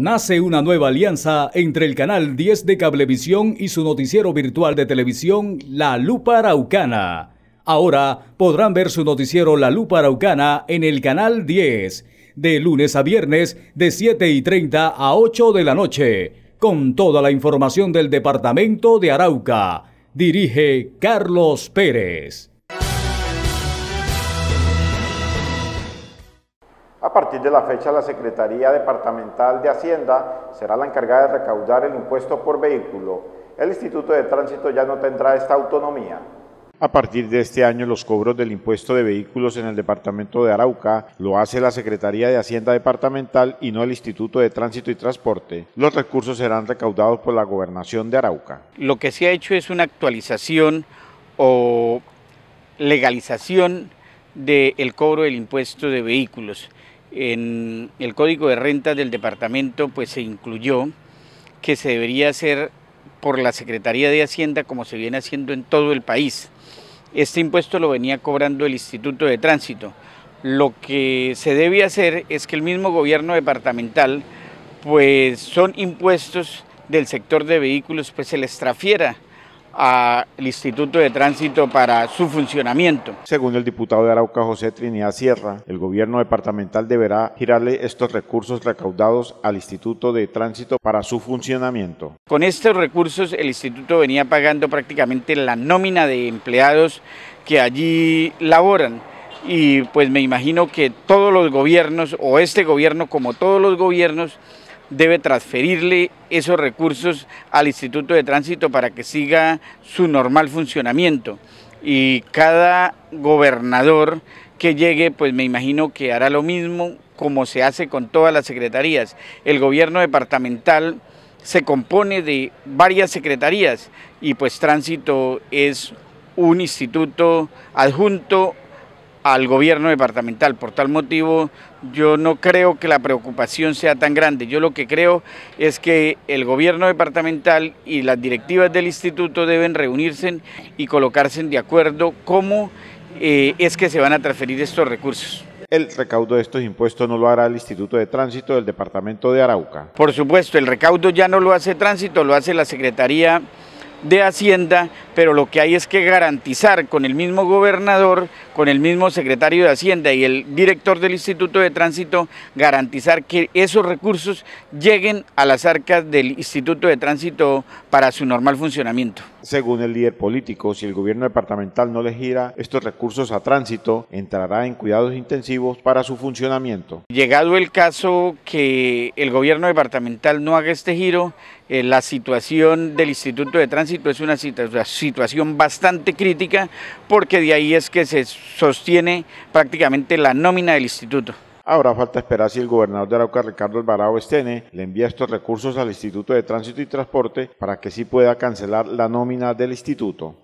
Nace una nueva alianza entre el canal 10 de Cablevisión y su noticiero virtual de televisión La Lupa Araucana. Ahora podrán ver su noticiero La Lupa Araucana en el canal 10, de lunes a viernes de 7 y 30 a 8 de la noche, con toda la información del departamento de Arauca. Dirige Carlos Pérez. A partir de la fecha, la Secretaría Departamental de Hacienda será la encargada de recaudar el impuesto por vehículo. El Instituto de Tránsito ya no tendrá esta autonomía. A partir de este año, los cobros del impuesto de vehículos en el departamento de Arauca lo hace la Secretaría de Hacienda Departamental y no el Instituto de Tránsito y Transporte. Los recursos serán recaudados por la gobernación de Arauca. Lo que se ha hecho es una actualización o legalización del cobro del impuesto de vehículos en el Código de renta del departamento pues se incluyó que se debería hacer por la Secretaría de Hacienda como se viene haciendo en todo el país. Este impuesto lo venía cobrando el Instituto de Tránsito. Lo que se debe hacer es que el mismo gobierno departamental, pues son impuestos del sector de vehículos, pues se les trafiera al Instituto de Tránsito para su funcionamiento. Según el diputado de Arauca José Trinidad Sierra, el gobierno departamental deberá girarle estos recursos recaudados al Instituto de Tránsito para su funcionamiento. Con estos recursos el instituto venía pagando prácticamente la nómina de empleados que allí laboran y pues me imagino que todos los gobiernos o este gobierno como todos los gobiernos debe transferirle esos recursos al Instituto de Tránsito para que siga su normal funcionamiento. Y cada gobernador que llegue, pues me imagino que hará lo mismo como se hace con todas las secretarías. El gobierno departamental se compone de varias secretarías y pues tránsito es un instituto adjunto al gobierno departamental. Por tal motivo, yo no creo que la preocupación sea tan grande. Yo lo que creo es que el gobierno departamental y las directivas del instituto deben reunirse y colocarse de acuerdo cómo eh, es que se van a transferir estos recursos. El recaudo de estos impuestos no lo hará el Instituto de Tránsito del Departamento de Arauca. Por supuesto, el recaudo ya no lo hace Tránsito, lo hace la Secretaría de Hacienda pero lo que hay es que garantizar con el mismo gobernador, con el mismo secretario de Hacienda y el director del Instituto de Tránsito, garantizar que esos recursos lleguen a las arcas del Instituto de Tránsito para su normal funcionamiento. Según el líder político, si el gobierno departamental no le gira estos recursos a tránsito, entrará en cuidados intensivos para su funcionamiento. Llegado el caso que el gobierno departamental no haga este giro, eh, la situación del Instituto de Tránsito es una situación situación bastante crítica porque de ahí es que se sostiene prácticamente la nómina del instituto. Ahora falta esperar si el gobernador de Arauca, Ricardo Alvarado Estene, le envía estos recursos al Instituto de Tránsito y Transporte para que sí pueda cancelar la nómina del instituto.